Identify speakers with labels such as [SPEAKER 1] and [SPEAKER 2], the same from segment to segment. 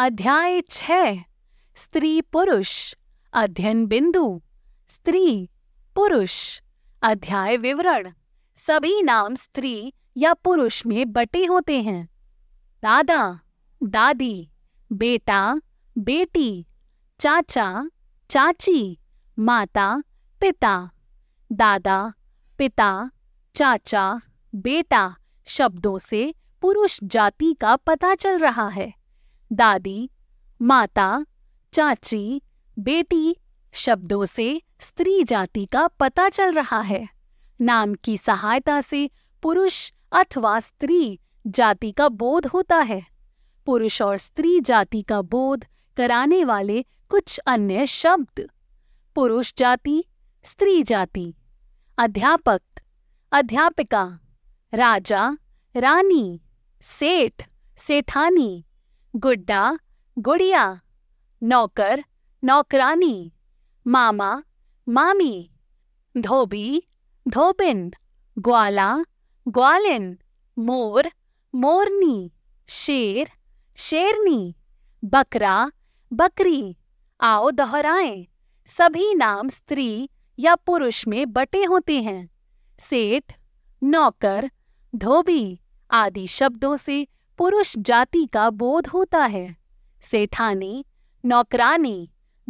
[SPEAKER 1] अध्याय छ स्त्री पुरुष अध्ययन बिंदु स्त्री पुरुष अध्याय विवरण सभी नाम स्त्री या पुरुष में बटे होते हैं दादा दादी बेटा बेटी चाचा चाची माता पिता दादा पिता चाचा बेटा शब्दों से पुरुष जाति का पता चल रहा है दादी माता चाची बेटी शब्दों से स्त्री जाति का पता चल रहा है नाम की सहायता से पुरुष अथवा स्त्री जाति का बोध होता है पुरुष और स्त्री जाति का बोध कराने वाले कुछ अन्य शब्द पुरुष जाति स्त्री जाति अध्यापक अध्यापिका राजा रानी सेठ सेठानी गुड्डा गुड़िया नौकर नौकरानी मामा मामी धोबी धोबिन ग्वाला ग्वालिन मोर मोरनी शेर शेरनी बकरा बकरी आओ दोहराए सभी नाम स्त्री या पुरुष में बटे होते हैं सेठ नौकर धोबी आदि शब्दों से पुरुष जाति का बोध होता है सेठानी नौकरानी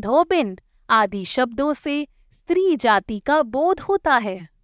[SPEAKER 1] धोबिन आदि शब्दों से स्त्री जाति का बोध होता है